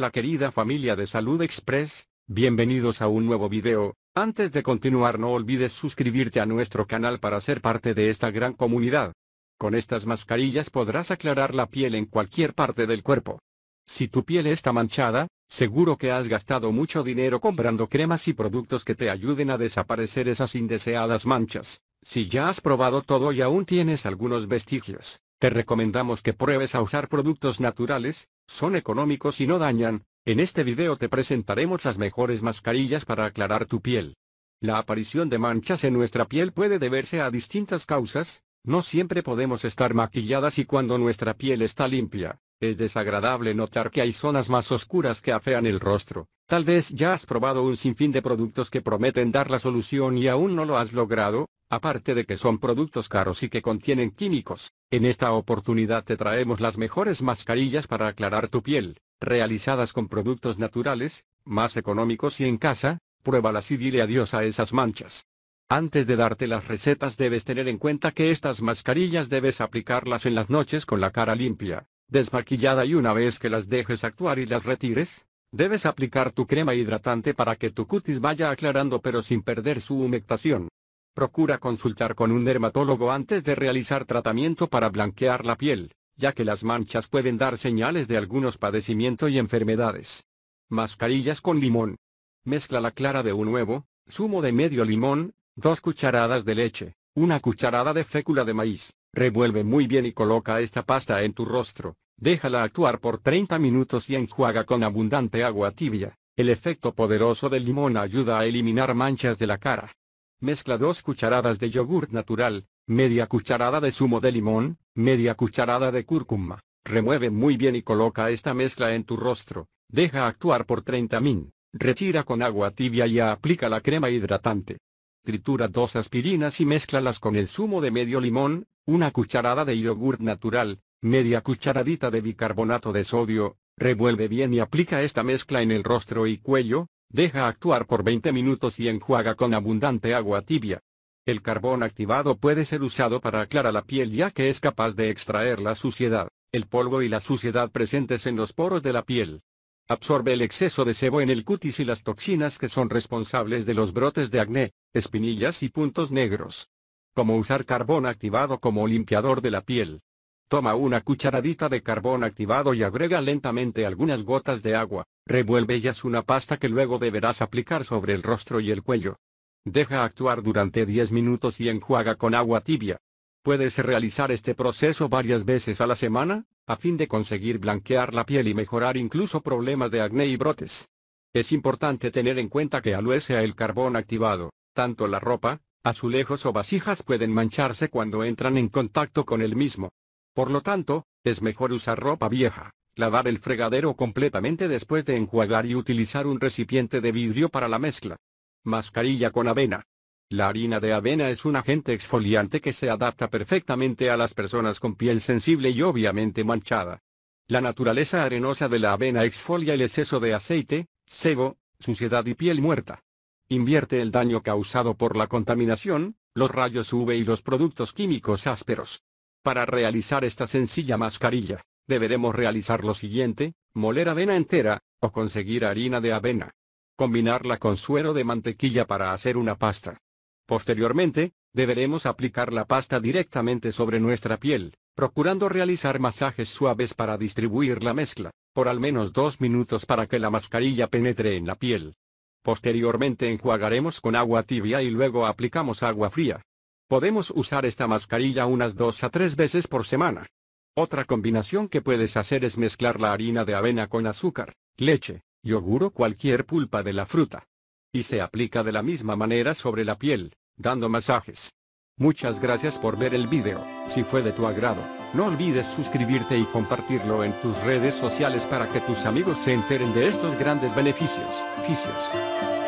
La querida familia de Salud Express, bienvenidos a un nuevo video, antes de continuar no olvides suscribirte a nuestro canal para ser parte de esta gran comunidad. Con estas mascarillas podrás aclarar la piel en cualquier parte del cuerpo. Si tu piel está manchada, seguro que has gastado mucho dinero comprando cremas y productos que te ayuden a desaparecer esas indeseadas manchas. Si ya has probado todo y aún tienes algunos vestigios, te recomendamos que pruebes a usar productos naturales, son económicos y no dañan, en este video te presentaremos las mejores mascarillas para aclarar tu piel. La aparición de manchas en nuestra piel puede deberse a distintas causas, no siempre podemos estar maquilladas y cuando nuestra piel está limpia, es desagradable notar que hay zonas más oscuras que afean el rostro. Tal vez ya has probado un sinfín de productos que prometen dar la solución y aún no lo has logrado, aparte de que son productos caros y que contienen químicos. En esta oportunidad te traemos las mejores mascarillas para aclarar tu piel, realizadas con productos naturales, más económicos y en casa, pruébalas y dile adiós a esas manchas. Antes de darte las recetas debes tener en cuenta que estas mascarillas debes aplicarlas en las noches con la cara limpia desmaquillada y una vez que las dejes actuar y las retires, debes aplicar tu crema hidratante para que tu cutis vaya aclarando pero sin perder su humectación. Procura consultar con un dermatólogo antes de realizar tratamiento para blanquear la piel, ya que las manchas pueden dar señales de algunos padecimientos y enfermedades. Mascarillas con limón. Mezcla la clara de un huevo, zumo de medio limón, dos cucharadas de leche, una cucharada de fécula de maíz, Revuelve muy bien y coloca esta pasta en tu rostro. Déjala actuar por 30 minutos y enjuaga con abundante agua tibia. El efecto poderoso del limón ayuda a eliminar manchas de la cara. Mezcla dos cucharadas de yogur natural, media cucharada de zumo de limón, media cucharada de cúrcuma. Remueve muy bien y coloca esta mezcla en tu rostro. Deja actuar por 30 min. Retira con agua tibia y aplica la crema hidratante. Tritura dos aspirinas y mézclalas con el zumo de medio limón, una cucharada de yogurt natural, media cucharadita de bicarbonato de sodio, revuelve bien y aplica esta mezcla en el rostro y cuello, deja actuar por 20 minutos y enjuaga con abundante agua tibia. El carbón activado puede ser usado para aclarar la piel ya que es capaz de extraer la suciedad, el polvo y la suciedad presentes en los poros de la piel. Absorbe el exceso de sebo en el cutis y las toxinas que son responsables de los brotes de acné, espinillas y puntos negros. Como usar carbón activado como limpiador de la piel. Toma una cucharadita de carbón activado y agrega lentamente algunas gotas de agua, revuelve y una pasta que luego deberás aplicar sobre el rostro y el cuello. Deja actuar durante 10 minutos y enjuaga con agua tibia. Puedes realizar este proceso varias veces a la semana, a fin de conseguir blanquear la piel y mejorar incluso problemas de acné y brotes. Es importante tener en cuenta que al sea el carbón activado, tanto la ropa, Azulejos o vasijas pueden mancharse cuando entran en contacto con el mismo. Por lo tanto, es mejor usar ropa vieja, lavar el fregadero completamente después de enjuagar y utilizar un recipiente de vidrio para la mezcla. Mascarilla con avena. La harina de avena es un agente exfoliante que se adapta perfectamente a las personas con piel sensible y obviamente manchada. La naturaleza arenosa de la avena exfolia el exceso de aceite, sebo, suciedad y piel muerta. Invierte el daño causado por la contaminación, los rayos UV y los productos químicos ásperos. Para realizar esta sencilla mascarilla, deberemos realizar lo siguiente, moler avena entera, o conseguir harina de avena. Combinarla con suero de mantequilla para hacer una pasta. Posteriormente, deberemos aplicar la pasta directamente sobre nuestra piel, procurando realizar masajes suaves para distribuir la mezcla, por al menos dos minutos para que la mascarilla penetre en la piel. Posteriormente enjuagaremos con agua tibia y luego aplicamos agua fría. Podemos usar esta mascarilla unas dos a tres veces por semana. Otra combinación que puedes hacer es mezclar la harina de avena con azúcar, leche, yogur o cualquier pulpa de la fruta. Y se aplica de la misma manera sobre la piel, dando masajes. Muchas gracias por ver el video, si fue de tu agrado no olvides suscribirte y compartirlo en tus redes sociales para que tus amigos se enteren de estos grandes beneficios. Ficios.